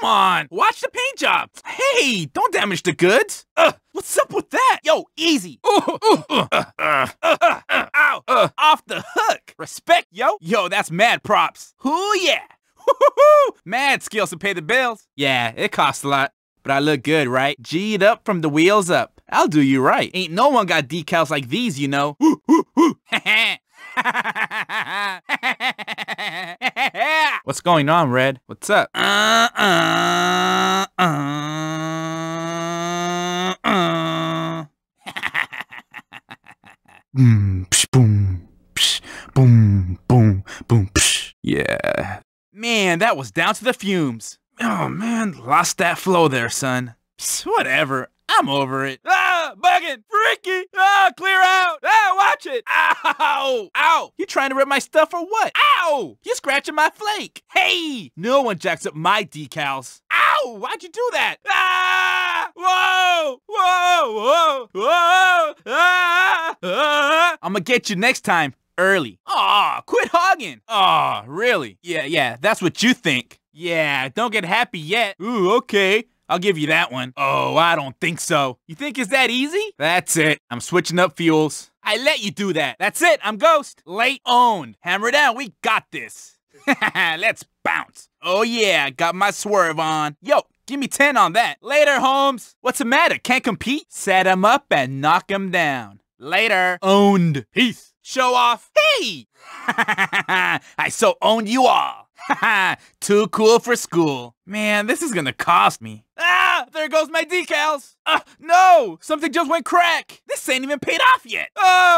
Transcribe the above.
Come on, watch the paint job. Hey, don't damage the goods. what's up with that? Yo, easy. Ooh, ooh, uh, uh, uh, uh, ow, uh, off the hook. Respect, yo. Yo, that's mad props. Ooh, yeah. mad skills to pay the bills. Yeah, it costs a lot. But I look good, right? G'd up from the wheels up. I'll do you right. Ain't no one got decals like these, you know. What's going on, Red? What's up? Uh, uh, uh, mm, psh, boom, psh, boom, boom, boom, psh. Yeah. Man, that was down to the fumes. Oh man, lost that flow there, son. Psh, whatever. I'm over it. Ah, bugging, freaky. Ah, clear out it. Ow! Ow! You trying to rip my stuff or what? Ow! You scratching my flake. Hey! No one jacks up my decals. Ow! Why'd you do that? Ah! Whoa! Whoa! Whoa! Whoa! Ah! ah. I'ma get you next time. Early. Aw, quit hogging. Aw, really? Yeah, yeah, that's what you think. Yeah, don't get happy yet. Ooh, okay. I'll give you that one. Oh, I don't think so. You think it's that easy? That's it. I'm switching up fuels. I let you do that. That's it. I'm Ghost. Late owned. Hammer down. We got this. Let's bounce. Oh, yeah. Got my swerve on. Yo, give me 10 on that. Later, Holmes. What's the matter? Can't compete? Set him up and knock him down. Later. Owned. Peace. Show off. Hey! I so owned you all. Too cool for school. Man, this is gonna cost me. Ah! There goes my decals! Uh, no! Something just went crack! This ain't even paid off yet! Oh!